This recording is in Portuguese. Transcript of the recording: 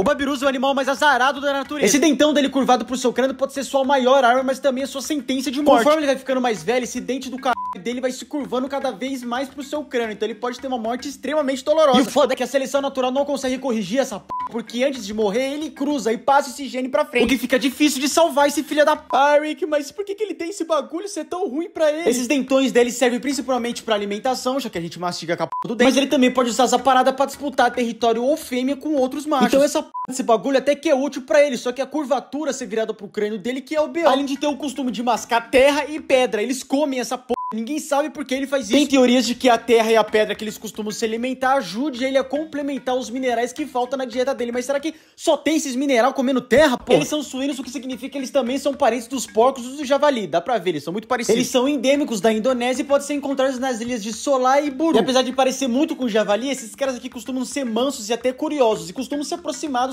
O Babirusa é o animal mais azarado da natureza. Esse dentão dele curvado pro seu crânio pode ser sua maior arma, mas também a é sua sentença de morte. Conforme ele vai ficando mais velho, esse dente do caralho dele vai se curvando cada vez mais pro seu crânio. Então ele pode ter uma morte extremamente dolorosa. E o foda é que a seleção natural não consegue corrigir essa p... Porque antes de morrer, ele cruza e passa esse gene pra frente. O que fica difícil de salvar esse filho da p... Ah, Rick, mas por que, que ele tem esse bagulho ser é tão ruim pra ele? Esses dentões dele servem principalmente pra alimentação, já que a gente mastiga com a p... do dente. Mas ele também pode usar essa parada pra disputar território ou fêmea com outros machos. Então essa p... desse bagulho até que é útil pra ele, só que a curvatura ser virada pro crânio dele que é o b. Além de ter o costume de mascar terra e pedra, eles comem essa p... Ninguém sabe por que ele faz isso. Tem teorias de que a terra e a pedra que eles costumam se alimentar ajude ele a complementar os minerais que faltam na dieta dele. Mas será que só tem esses mineral comendo terra, pô? Eles são suínos, o que significa que eles também são parentes dos porcos e do javali. Dá pra ver, eles são muito parecidos. Eles são endêmicos da Indonésia e podem ser encontrados nas ilhas de Solar e Buru. E apesar de parecer muito com o javali, esses caras aqui costumam ser mansos e até curiosos e costumam se aproximar